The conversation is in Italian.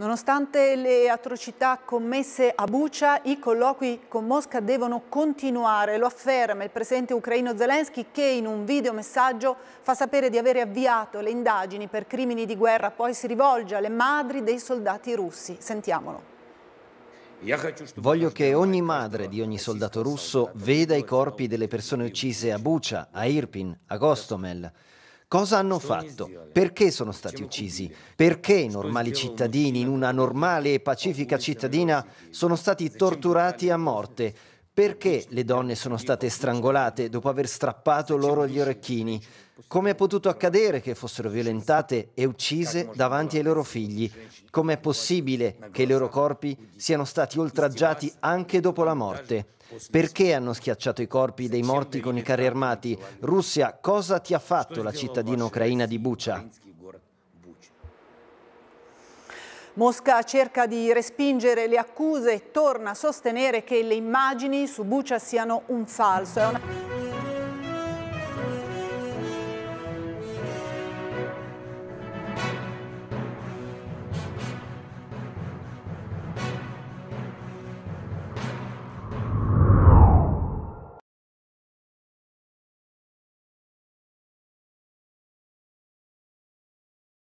Nonostante le atrocità commesse a Bucia, i colloqui con Mosca devono continuare, lo afferma il presidente ucraino Zelensky che in un videomessaggio fa sapere di avere avviato le indagini per crimini di guerra, poi si rivolge alle madri dei soldati russi. Sentiamolo. Voglio che ogni madre di ogni soldato russo veda i corpi delle persone uccise a Bucia, a Irpin, a Gostomel. Cosa hanno fatto? Perché sono stati uccisi? Perché i normali cittadini in una normale e pacifica cittadina sono stati torturati a morte? Perché le donne sono state strangolate dopo aver strappato loro gli orecchini? Come è potuto accadere che fossero violentate e uccise davanti ai loro figli? Com'è possibile che i loro corpi siano stati oltraggiati anche dopo la morte? Perché hanno schiacciato i corpi dei morti con i carri armati? Russia, cosa ti ha fatto la cittadina ucraina di Bucha? Mosca cerca di respingere le accuse e torna a sostenere che le immagini su Buccia siano un falso.